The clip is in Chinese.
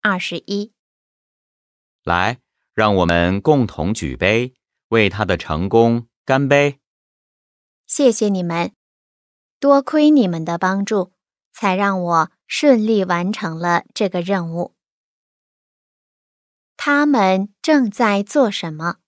二十一，来，让我们共同举杯，为他的成功干杯！谢谢你们，多亏你们的帮助，才让我顺利完成了这个任务。他们正在做什么？